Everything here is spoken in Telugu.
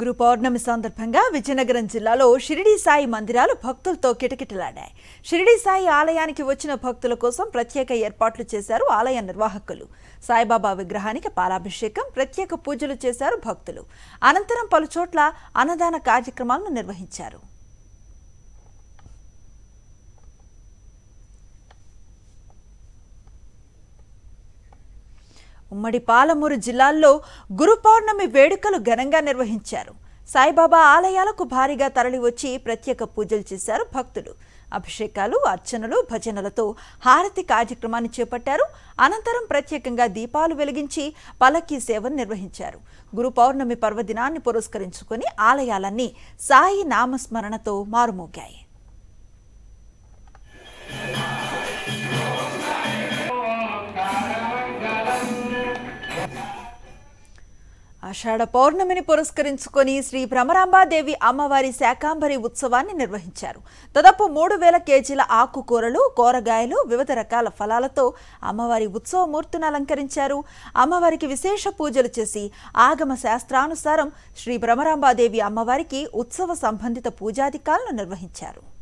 గురు పౌర్ణమి సందర్భంగా విజయనగరం జిల్లాలో షిరిడి సాయి మందిరాలు భక్తులతో కిటకిటలాడాయి షిరిడి సాయి ఆలయానికి వచ్చిన భక్తుల కోసం ప్రత్యేక ఏర్పాట్లు చేశారు ఆలయ నిర్వాహకులు సాయిబాబా విగ్రహానికి పాలాభిషేకం ప్రత్యేక పూజలు చేశారు భక్తులు అనంతరం పలుచోట్ల అన్నదాన కార్యక్రమాలను నిర్వహించారు ఉమ్మడి పాలమూరు జిల్లాల్లో గురు పౌర్ణమి వేడుకలు ఘనంగా నిర్వహించారు సాయిబాబా ఆలయాలకు భారీగా తరలివచ్చి ప్రత్యేక పూజలు చేశారు భక్తులు అభిషేకాలు అర్చనలు భజనలతో హారతి కార్యక్రమాన్ని చేపట్టారు అనంతరం ప్రత్యేకంగా దీపాలు వెలిగించి పలకీ సేవను నిర్వహించారు గురు పౌర్ణమి పర్వదినాన్ని పురస్కరించుకుని ఆలయాలన్నీ సాయి నామస్మరణతో మారుమోగాయి ఆషాఢ పౌర్ణమిని పురస్కరించుకొని శ్రీ భ్రమరాంబాదేవి అమ్మవారి శాకాంబరి ఉత్సవాన్ని నిర్వహించారు దాదాపు మూడు వేల కేజీల ఆకుకూరలు కూరగాయలు వివిధ రకాల ఫలాలతో అమ్మవారి ఉత్సవ మూర్తిని అలంకరించారు అమ్మవారికి విశేష పూజలు చేసి ఆగమ శాస్త్రానుసారం శ్రీ భ్రమరాంబాదేవి అమ్మవారికి ఉత్సవ సంబంధిత పూజాధికారులు నిర్వహించారు